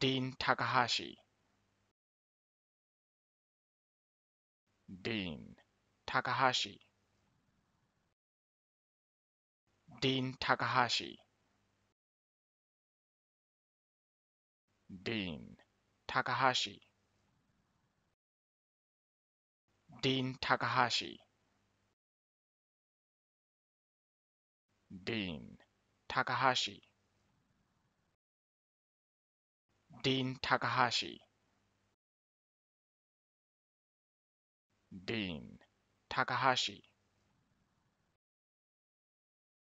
Dean Takahashi Dean Takahashi Dean Takahashi Dean Takahashi Dean Takahashi Dean Takahashi Dean Takahashi Dean Takahashi